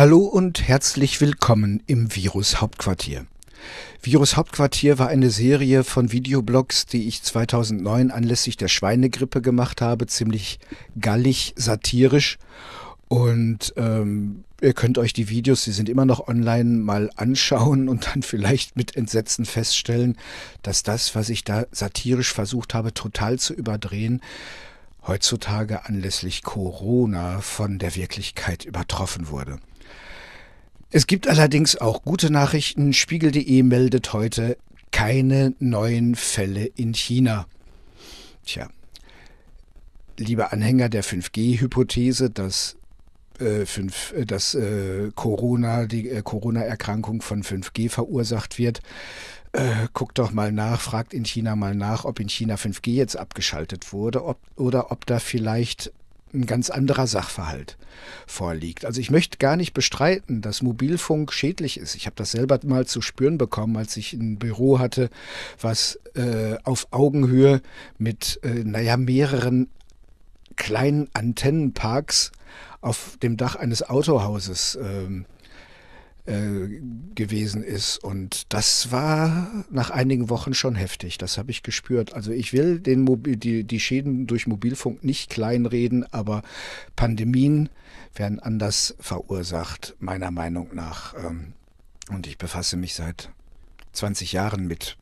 Hallo und herzlich willkommen im Virus Hauptquartier. Virus Hauptquartier war eine Serie von Videoblogs, die ich 2009 anlässlich der Schweinegrippe gemacht habe, ziemlich gallig, satirisch. Und ähm, ihr könnt euch die Videos, die sind immer noch online, mal anschauen und dann vielleicht mit Entsetzen feststellen, dass das, was ich da satirisch versucht habe, total zu überdrehen, heutzutage anlässlich Corona von der Wirklichkeit übertroffen wurde. Es gibt allerdings auch gute Nachrichten. Spiegel.de meldet heute keine neuen Fälle in China. Tja, liebe Anhänger der 5G-Hypothese, dass, äh, fünf, äh, dass äh, Corona, die äh, Corona-Erkrankung von 5G verursacht wird, äh, guckt doch mal nach, fragt in China mal nach, ob in China 5G jetzt abgeschaltet wurde ob, oder ob da vielleicht ein ganz anderer Sachverhalt vorliegt. Also ich möchte gar nicht bestreiten, dass Mobilfunk schädlich ist. Ich habe das selber mal zu spüren bekommen, als ich ein Büro hatte, was äh, auf Augenhöhe mit, äh, naja, mehreren kleinen Antennenparks auf dem Dach eines Autohauses ähm, äh, gewesen ist. Und das war nach einigen Wochen schon heftig. Das habe ich gespürt. Also ich will den Mobil, die, die Schäden durch Mobilfunk nicht kleinreden, aber Pandemien werden anders verursacht, meiner Meinung nach. Ähm, und ich befasse mich seit 20 Jahren mit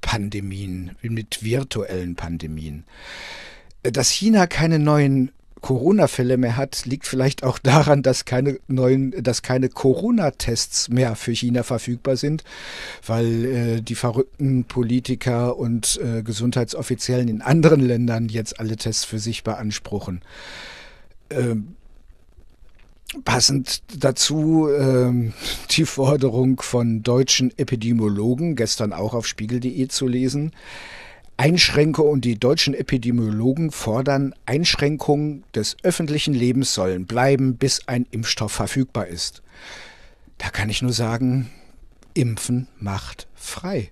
Pandemien, mit virtuellen Pandemien. Äh, dass China keine neuen Corona-Fälle mehr hat, liegt vielleicht auch daran, dass keine neuen, dass keine Corona-Tests mehr für China verfügbar sind, weil äh, die verrückten Politiker und äh, Gesundheitsoffiziellen in anderen Ländern jetzt alle Tests für sich beanspruchen. Ähm, Passend dazu ähm, die Forderung von deutschen Epidemiologen, gestern auch auf spiegel.de zu lesen, einschränke und die deutschen Epidemiologen fordern, Einschränkungen des öffentlichen Lebens sollen bleiben, bis ein Impfstoff verfügbar ist. Da kann ich nur sagen, Impfen macht frei.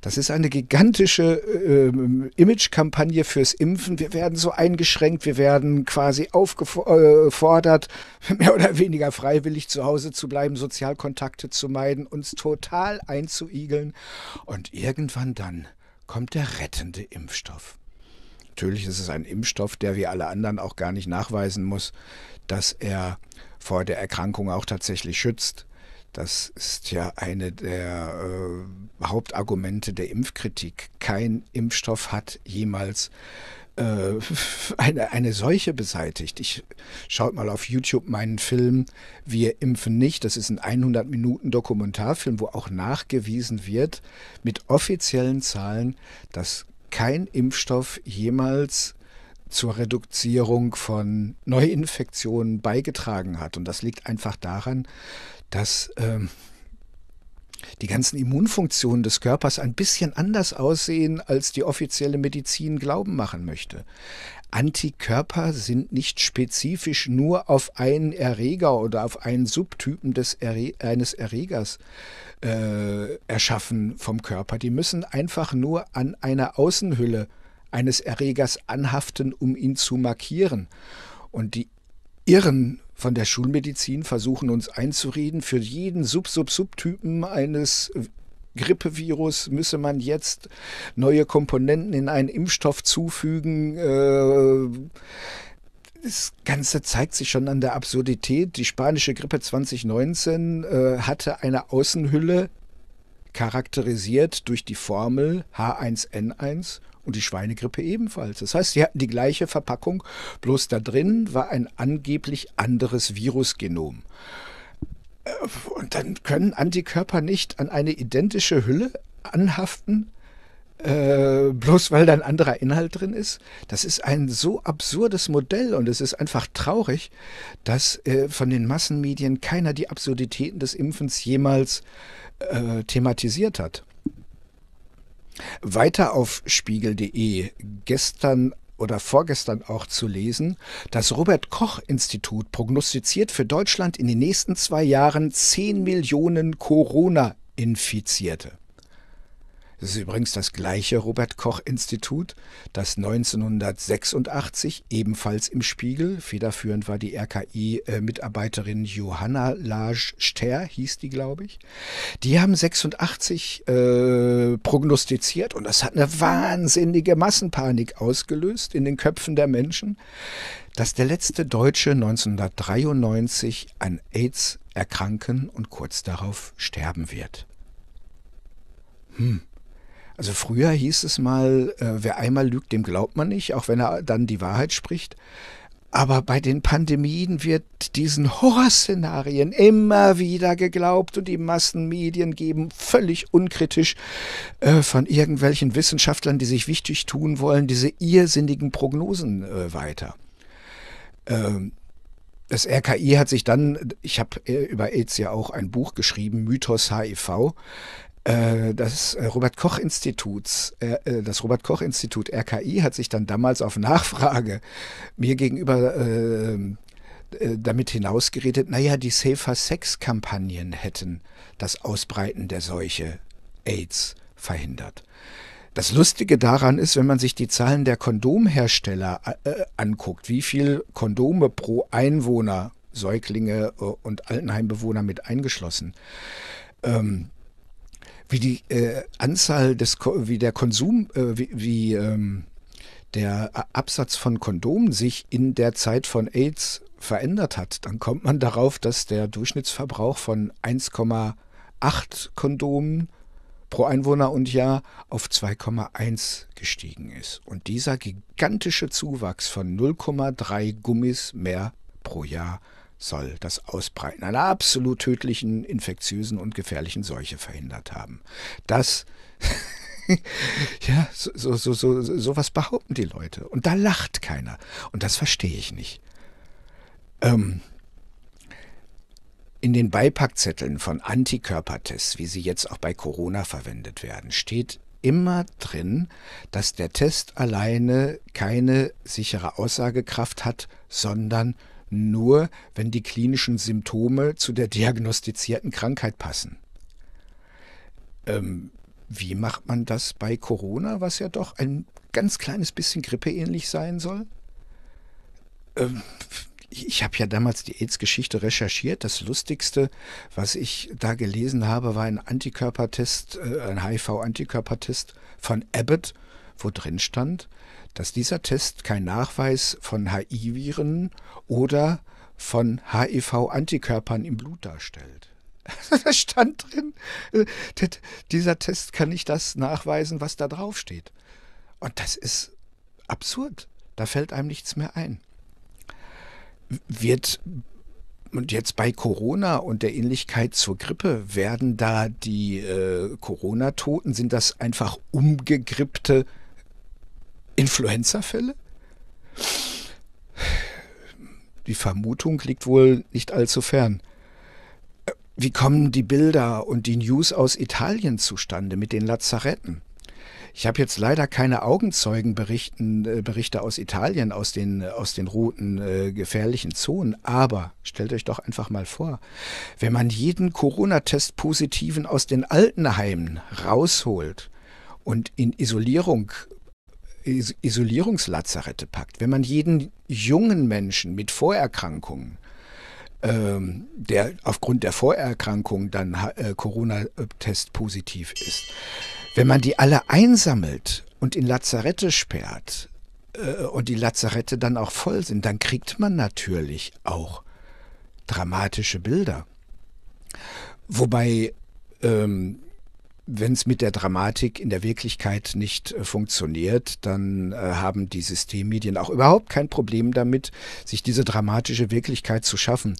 Das ist eine gigantische äh, Imagekampagne fürs Impfen. Wir werden so eingeschränkt, wir werden quasi aufgefordert, äh, mehr oder weniger freiwillig zu Hause zu bleiben, Sozialkontakte zu meiden, uns total einzuigeln und irgendwann dann kommt der rettende Impfstoff. Natürlich ist es ein Impfstoff, der wie alle anderen auch gar nicht nachweisen muss, dass er vor der Erkrankung auch tatsächlich schützt. Das ist ja eine der äh, Hauptargumente der Impfkritik. Kein Impfstoff hat jemals äh, eine, eine Seuche beseitigt. Ich schaut mal auf YouTube meinen Film Wir impfen nicht. Das ist ein 100 Minuten Dokumentarfilm, wo auch nachgewiesen wird mit offiziellen Zahlen, dass kein Impfstoff jemals zur Reduzierung von Neuinfektionen beigetragen hat. Und das liegt einfach daran, dass ähm, die ganzen Immunfunktionen des Körpers ein bisschen anders aussehen, als die offizielle Medizin glauben machen möchte. Antikörper sind nicht spezifisch nur auf einen Erreger oder auf einen Subtypen des Erre eines Erregers äh, erschaffen vom Körper. Die müssen einfach nur an einer Außenhülle eines Erregers anhaften, um ihn zu markieren. Und die Irren von der Schulmedizin versuchen uns einzureden, für jeden Sub-Sub-Subtypen eines äh, Grippevirus müsse man jetzt neue Komponenten in einen Impfstoff zufügen. Äh, das Ganze zeigt sich schon an der Absurdität. Die spanische Grippe 2019 äh, hatte eine Außenhülle charakterisiert durch die Formel H1N1 und die Schweinegrippe ebenfalls. Das heißt, sie hatten die gleiche Verpackung, bloß da drin war ein angeblich anderes Virusgenom. Äh, und dann können Antikörper nicht an eine identische Hülle anhaften, äh, bloß weil da ein anderer Inhalt drin ist. Das ist ein so absurdes Modell und es ist einfach traurig, dass äh, von den Massenmedien keiner die Absurditäten des Impfens jemals äh, thematisiert hat. Weiter auf spiegel.de gestern oder vorgestern auch zu lesen, das Robert Koch Institut prognostiziert für Deutschland in den nächsten zwei Jahren 10 Millionen Corona-Infizierte. Das ist übrigens das gleiche Robert Koch Institut, das 1986 ebenfalls im Spiegel, federführend war die RKI-Mitarbeiterin Johanna Lage-Ster, hieß die, glaube ich. Die haben 86 äh, prognostiziert und das hat eine wahnsinnige Massenpanik ausgelöst in den Köpfen der Menschen, dass der letzte Deutsche 1993 an AIDS erkranken und kurz darauf sterben wird. Hm. Also früher hieß es mal, äh, wer einmal lügt, dem glaubt man nicht, auch wenn er dann die Wahrheit spricht. Aber bei den Pandemien wird diesen Horrorszenarien immer wieder geglaubt und die Massenmedien geben völlig unkritisch äh, von irgendwelchen Wissenschaftlern, die sich wichtig tun wollen, diese irrsinnigen Prognosen äh, weiter. Ähm, das RKI hat sich dann, ich habe äh, über AIDS ja auch ein Buch geschrieben, Mythos HIV, äh, das äh, Robert Koch Instituts, äh, das Robert Koch Institut RKI hat sich dann damals auf Nachfrage mir gegenüber ähm, damit hinausgeredet, naja, die Safer Sex Kampagnen hätten das Ausbreiten der Seuche AIDS verhindert. Das Lustige daran ist, wenn man sich die Zahlen der Kondomhersteller anguckt, wie viel Kondome pro Einwohner, Säuglinge und Altenheimbewohner mit eingeschlossen, ähm, wie die äh, Anzahl des, wie der Konsum, äh, wie, wie ähm, der äh, Absatz von Kondomen sich in der Zeit von AIDS verändert hat, dann kommt man darauf, dass der Durchschnittsverbrauch von 1,8 Kondomen pro Einwohner und Jahr auf 2,1 gestiegen ist. Und dieser gigantische Zuwachs von 0,3 Gummis mehr pro Jahr soll das Ausbreiten einer absolut tödlichen, infektiösen und gefährlichen Seuche verhindert haben. Das ja, so, so, so, so, sowas behaupten die Leute. Und da lacht keiner. Und das verstehe ich nicht. Ähm, in den Beipackzetteln von Antikörpertests, wie sie jetzt auch bei Corona verwendet werden, steht immer drin, dass der Test alleine keine sichere Aussagekraft hat, sondern nur, wenn die klinischen Symptome zu der diagnostizierten Krankheit passen. Ähm, wie macht man das bei Corona, was ja doch ein ganz kleines bisschen grippeähnlich sein soll? Ähm, ich habe ja damals die AIDS-Geschichte recherchiert. Das Lustigste, was ich da gelesen habe, war ein Antikörpertest, äh, ein HIV-Antikörpertest von Abbott, wo drin stand, dass dieser Test kein Nachweis von HI-Viren oder von HIV-Antikörpern im Blut darstellt. da stand drin, äh, dieser Test kann nicht das nachweisen, was da drauf steht. Und das ist absurd. Da fällt einem nichts mehr ein. Wird und jetzt bei Corona und der Ähnlichkeit zur Grippe werden da die äh, Corona-Toten, sind das einfach umgegrippte Influenza-Fälle? Die Vermutung liegt wohl nicht allzu fern. Äh, wie kommen die Bilder und die News aus Italien zustande mit den Lazaretten? Ich habe jetzt leider keine Augenzeugenberichte äh, aus Italien, aus den, aus den roten äh, gefährlichen Zonen. Aber stellt euch doch einfach mal vor, wenn man jeden Corona-Test-Positiven aus den Altenheimen rausholt und in Isolierung Isolierungslazarette packt, wenn man jeden jungen Menschen mit Vorerkrankungen ähm, der aufgrund der Vorerkrankung dann äh, Corona-Test positiv ist. Wenn man die alle einsammelt und in Lazarette sperrt äh, und die Lazarette dann auch voll sind, dann kriegt man natürlich auch dramatische Bilder. Wobei ähm, wenn es mit der Dramatik in der Wirklichkeit nicht äh, funktioniert, dann äh, haben die Systemmedien auch überhaupt kein Problem damit, sich diese dramatische Wirklichkeit zu schaffen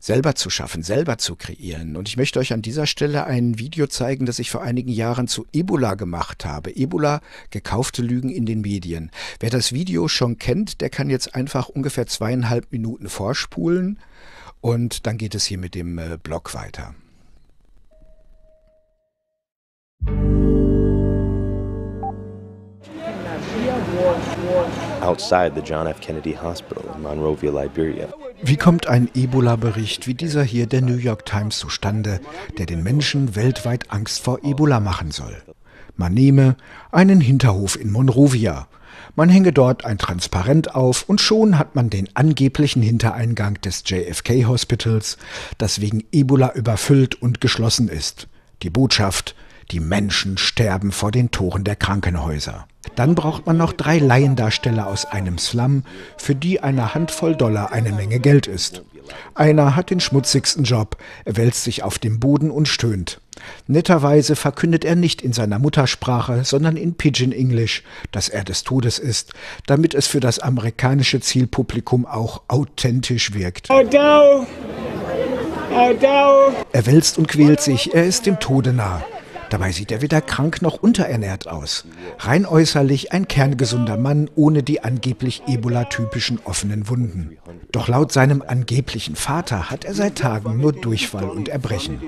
selber zu schaffen, selber zu kreieren. Und ich möchte euch an dieser Stelle ein Video zeigen, das ich vor einigen Jahren zu Ebola gemacht habe. Ebola, gekaufte Lügen in den Medien. Wer das Video schon kennt, der kann jetzt einfach ungefähr zweieinhalb Minuten vorspulen und dann geht es hier mit dem äh, Blog weiter. outside the John F. Kennedy Hospital in Monrovia, Liberia. Wie kommt ein Ebola-Bericht wie dieser hier der New York Times zustande, der den Menschen weltweit Angst vor Ebola machen soll? Man nehme einen Hinterhof in Monrovia. Man hänge dort ein Transparent auf und schon hat man den angeblichen Hintereingang des JFK Hospitals, das wegen Ebola überfüllt und geschlossen ist. Die Botschaft die Menschen sterben vor den Toren der Krankenhäuser. Dann braucht man noch drei Laiendarsteller aus einem Slum, für die eine Handvoll Dollar eine Menge Geld ist. Einer hat den schmutzigsten Job, er wälzt sich auf dem Boden und stöhnt. Netterweise verkündet er nicht in seiner Muttersprache, sondern in Pidgin English, dass er des Todes ist, damit es für das amerikanische Zielpublikum auch authentisch wirkt. Er wälzt und quält sich, er ist dem Tode nah. Dabei sieht er weder krank noch unterernährt aus. Rein äußerlich ein kerngesunder Mann ohne die angeblich Ebola-typischen offenen Wunden. Doch laut seinem angeblichen Vater hat er seit Tagen nur Durchfall und Erbrechen.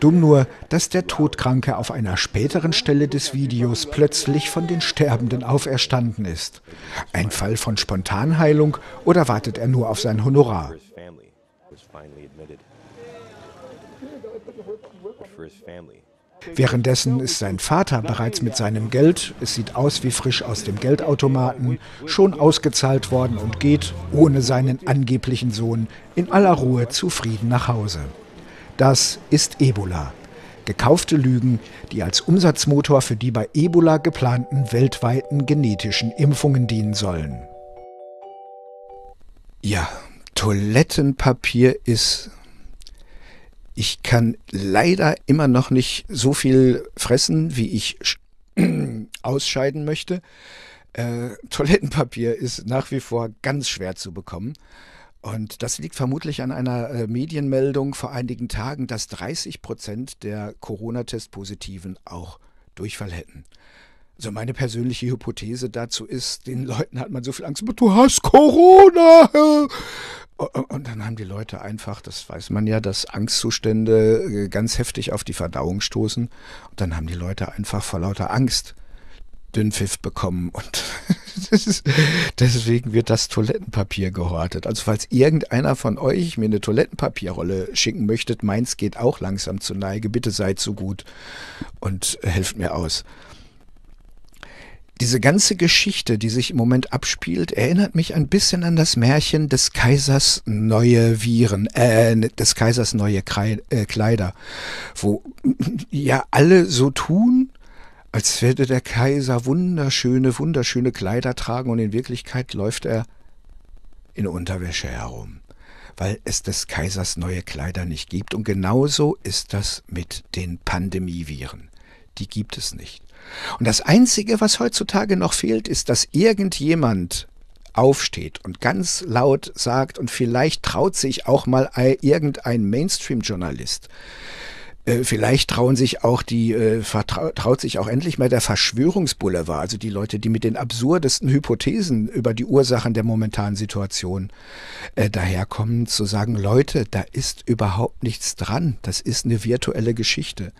Dumm nur, dass der Todkranke auf einer späteren Stelle des Videos plötzlich von den Sterbenden auferstanden ist. Ein Fall von Spontanheilung oder wartet er nur auf sein Honorar? finally admitted. for his family, Währenddessen ist sein Vater bereits mit seinem Geld, es sieht aus wie frisch aus dem Geldautomaten, schon ausgezahlt worden und geht, ohne seinen angeblichen Sohn, in aller Ruhe zufrieden nach Hause. Das ist Ebola. Gekaufte Lügen, die als Umsatzmotor für die bei Ebola geplanten weltweiten genetischen Impfungen dienen sollen. Ja, Toilettenpapier ist ich kann leider immer noch nicht so viel fressen, wie ich ausscheiden möchte. Äh, Toilettenpapier ist nach wie vor ganz schwer zu bekommen. Und das liegt vermutlich an einer äh, Medienmeldung vor einigen Tagen, dass 30 Prozent der Corona-Test-Positiven auch Durchfall hätten. Also meine persönliche Hypothese dazu ist, den Leuten hat man so viel Angst, du hast Corona. Und dann haben die Leute einfach, das weiß man ja, dass Angstzustände äh, ganz heftig auf die Verdauung stoßen. Und dann haben die Leute einfach vor lauter Angst Dünnpfiff bekommen und ist, deswegen wird das Toilettenpapier gehortet. Also falls irgendeiner von euch mir eine Toilettenpapierrolle schicken möchtet, meins geht auch langsam zur Neige, bitte seid so gut und helft mir aus. Diese ganze Geschichte, die sich im Moment abspielt, erinnert mich ein bisschen an das Märchen des Kaisers neue Viren, äh, ne, des Kaisers neue äh, Kleider, wo ja alle so tun, als würde der Kaiser wunderschöne, wunderschöne Kleider tragen und in Wirklichkeit läuft er in Unterwäsche herum, weil es des Kaisers neue Kleider nicht gibt. Und genauso ist das mit den Pandemieviren die gibt es nicht. Und das Einzige, was heutzutage noch fehlt, ist, dass irgendjemand aufsteht und ganz laut sagt, und vielleicht traut sich auch mal irgendein Mainstream-Journalist, äh, vielleicht trauen sich auch die, äh, traut sich auch endlich mal der Verschwörungsboulevard, also die Leute, die mit den absurdesten Hypothesen über die Ursachen der momentanen Situation äh, daherkommen, zu sagen, Leute, da ist überhaupt nichts dran, das ist eine virtuelle Geschichte.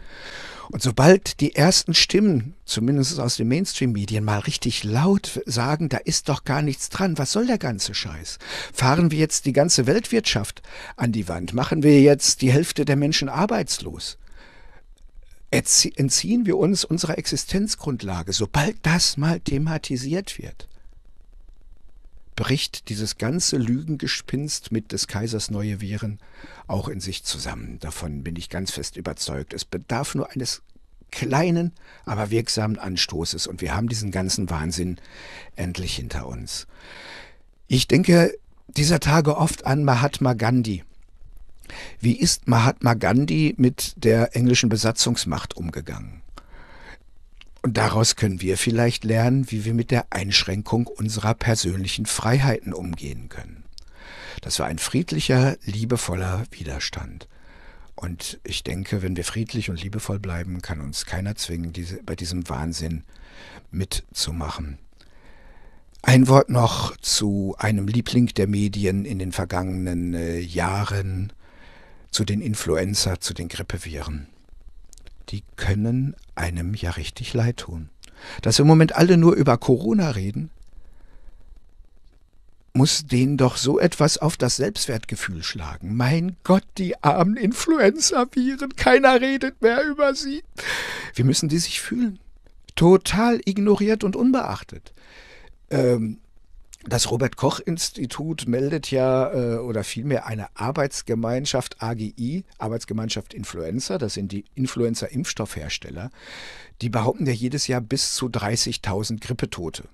Und sobald die ersten Stimmen, zumindest aus den Mainstream-Medien, mal richtig laut sagen, da ist doch gar nichts dran, was soll der ganze Scheiß? Fahren wir jetzt die ganze Weltwirtschaft an die Wand? Machen wir jetzt die Hälfte der Menschen arbeitslos? Entziehen wir uns unserer Existenzgrundlage, sobald das mal thematisiert wird bricht dieses ganze Lügengespinst mit des Kaisers neue Viren auch in sich zusammen. Davon bin ich ganz fest überzeugt. Es bedarf nur eines kleinen, aber wirksamen Anstoßes und wir haben diesen ganzen Wahnsinn endlich hinter uns. Ich denke dieser Tage oft an Mahatma Gandhi. Wie ist Mahatma Gandhi mit der englischen Besatzungsmacht umgegangen? Und daraus können wir vielleicht lernen, wie wir mit der Einschränkung unserer persönlichen Freiheiten umgehen können. Das war ein friedlicher, liebevoller Widerstand. Und ich denke, wenn wir friedlich und liebevoll bleiben, kann uns keiner zwingen, diese, bei diesem Wahnsinn mitzumachen. Ein Wort noch zu einem Liebling der Medien in den vergangenen äh, Jahren, zu den Influenza, zu den Grippeviren die können einem ja richtig leid tun. Dass im Moment alle nur über Corona reden, muss denen doch so etwas auf das Selbstwertgefühl schlagen. Mein Gott, die armen Influenza-Viren, keiner redet mehr über sie. Wie müssen die sich fühlen? Total ignoriert und unbeachtet. Ähm, das Robert Koch Institut meldet ja äh, oder vielmehr eine Arbeitsgemeinschaft AGI, Arbeitsgemeinschaft Influenza, das sind die influenza Impfstoffhersteller, die behaupten ja jedes Jahr bis zu 30.000 Grippetote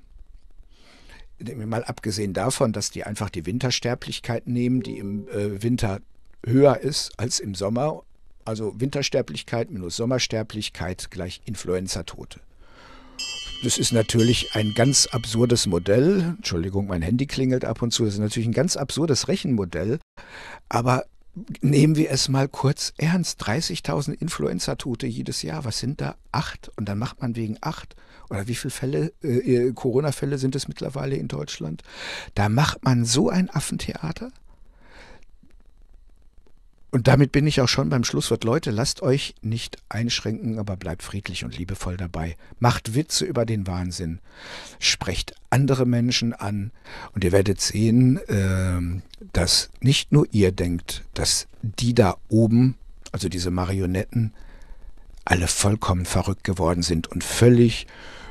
mal abgesehen davon, dass die einfach die Wintersterblichkeit nehmen, die im äh, Winter höher ist als im Sommer. Also Wintersterblichkeit minus Sommersterblichkeit gleich Influenza-Tote das ist natürlich ein ganz absurdes Modell. Entschuldigung, mein Handy klingelt ab und zu. Das ist natürlich ein ganz absurdes Rechenmodell. Aber nehmen wir es mal kurz ernst. 30.000 Influenza-Tote jedes Jahr. Was sind da? Acht. Und dann macht man wegen acht. Oder wie viele Fälle, äh, äh Corona-Fälle sind es mittlerweile in Deutschland? Da macht man so ein Affentheater. Und damit bin ich auch schon beim Schlusswort. Leute, lasst euch nicht einschränken, aber bleibt friedlich und liebevoll dabei. Macht Witze über den Wahnsinn. Sprecht andere Menschen an. Und ihr werdet sehen, ähm, dass nicht nur ihr denkt, dass die da oben, also diese Marionetten, alle vollkommen verrückt geworden sind und völlig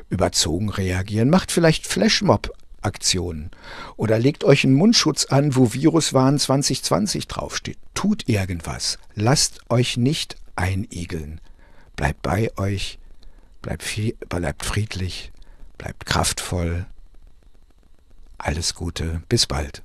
überzogen reagieren. Macht vielleicht Flashmob Aktionen. Oder legt euch einen Mundschutz an, wo Viruswahn 2020 draufsteht. Tut irgendwas. Lasst euch nicht einigeln. Bleibt bei euch. Bleibt, bleibt friedlich. Bleibt kraftvoll. Alles Gute. Bis bald.